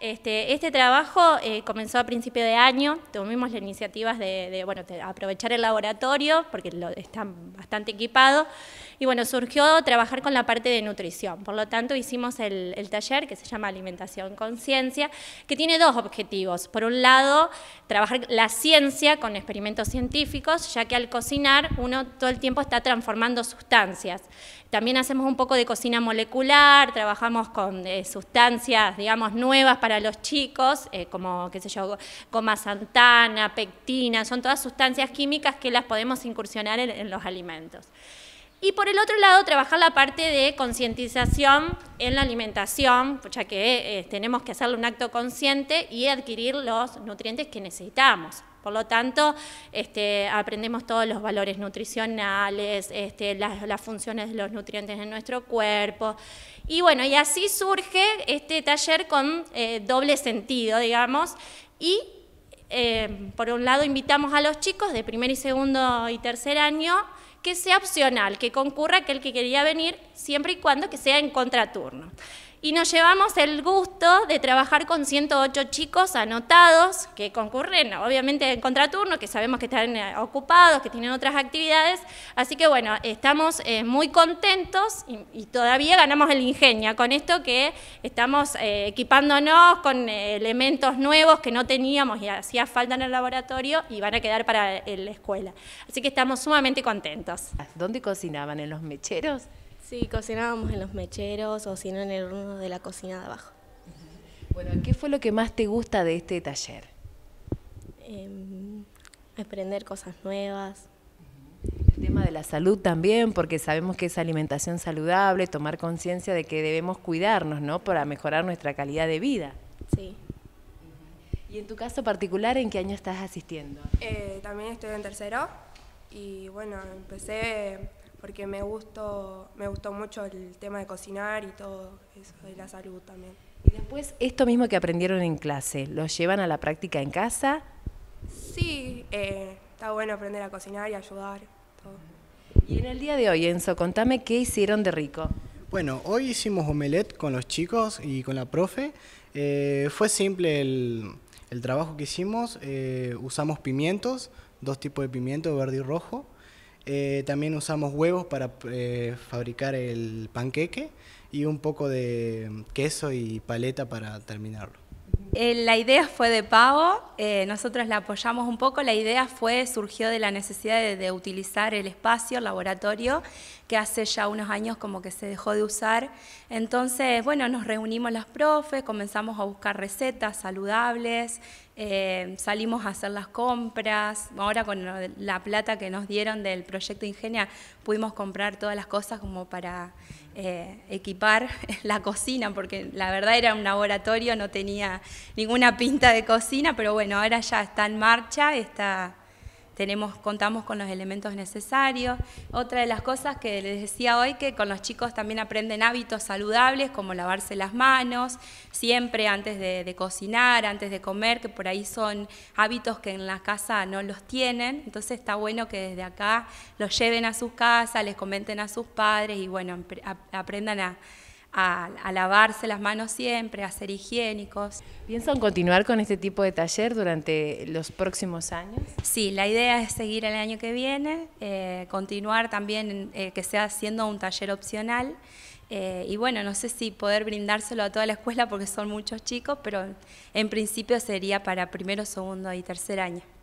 Este, este trabajo eh, comenzó a principio de año, tuvimos la iniciativas de, bueno, aprovechar el laboratorio, porque lo, está bastante equipado, y bueno, surgió trabajar con la parte de nutrición, por lo tanto hicimos el, taller que se llama Alimentación con Conciencia, que tiene dos objetivos, por un lado, trabajar la ciencia con experimentos científicos, ya que al cocinar uno todo el tiempo está transformando sustancias, también hacemos un poco de cocina molecular, trabajamos con eh, sustancias, digamos, nuevas, para los chicos, eh, como, qué sé yo, goma santana, pectina, son todas sustancias químicas que las podemos incursionar en, los alimentos. Y por el otro lado, trabajar la parte de concientización en la alimentación, ya que eh, tenemos que hacerle un acto consciente y adquirir los nutrientes que necesitamos. Por lo tanto, este, aprendemos todos los valores nutricionales, este, las, funciones de los nutrientes en nuestro cuerpo. Y bueno, y así surge este taller con eh, doble sentido, digamos, y eh, por un lado invitamos a los chicos de primer y segundo y tercer año que sea opcional, que concurra aquel que quería venir, siempre y cuando que sea en contraturno y nos llevamos el gusto de trabajar con 108 chicos anotados que concurren, obviamente en contraturno, que sabemos que están eh, ocupados, que tienen otras actividades, así que bueno, estamos eh, muy contentos y, todavía ganamos el ingenio con esto que estamos eh, equipándonos con elementos nuevos que no teníamos y hacía falta en el laboratorio y van a quedar para la escuela. Así que estamos sumamente contentos. ¿Dónde cocinaban? ¿En los mecheros? Sí, cocinábamos en los mecheros o si no en el horno de la cocina de abajo. Bueno, ¿qué fue lo que más te gusta de este taller? Em, aprender cosas nuevas. El tema de la salud también, porque sabemos que es alimentación saludable, tomar conciencia de que debemos cuidarnos, ¿no? Para mejorar nuestra calidad de vida. Sí. ¿Y en tu caso particular, en qué año estás asistiendo? Eh, también estoy en tercero y bueno, empecé porque me gustó, me gustó mucho el tema de cocinar y todo eso de la salud también. Y después, esto mismo que aprendieron en clase, ¿lo llevan a la práctica en casa? Sí, eh, está bueno aprender a cocinar y ayudar. Y en el día de hoy, Enzo, contame qué hicieron de rico. Bueno, hoy hicimos omelet con los chicos y con la profe. Eh, fue simple el, trabajo que hicimos. Eh, usamos pimientos, dos tipos de pimiento, verde y rojo. Eh, también usamos huevos para eh, fabricar el panqueque y un poco de queso y paleta para terminarlo. Eh, la idea fue de Pavo, nosotros la apoyamos un poco, la idea fue, surgió de la necesidad de, utilizar el espacio, laboratorio, que hace ya unos años como que se dejó de usar. Entonces, bueno, nos reunimos las profes, comenzamos a buscar recetas saludables, eh, salimos a hacer las compras, ahora con la plata que nos dieron del proyecto Ingenia pudimos comprar todas las cosas como para eh, equipar la cocina, porque la verdad era un laboratorio, no tenía ninguna pinta de cocina, pero bueno, ahora ya está en marcha, está tenemos, contamos con los elementos necesarios. Otra de las cosas que les decía hoy, que con los chicos también aprenden hábitos saludables, como lavarse las manos, siempre antes de, de cocinar, antes de comer, que por ahí son hábitos que en la casa no los tienen. Entonces está bueno que desde acá los lleven a sus casas, les comenten a sus padres y bueno, aprendan a a, lavarse las manos siempre, a ser higiénicos. ¿Piensan continuar con este tipo de taller durante los próximos años? Sí, la idea es seguir el año que viene, eh, continuar también eh, que sea siendo un taller opcional. Eh, y bueno, no sé si poder brindárselo a toda la escuela porque son muchos chicos, pero en principio sería para primero, segundo y tercer año.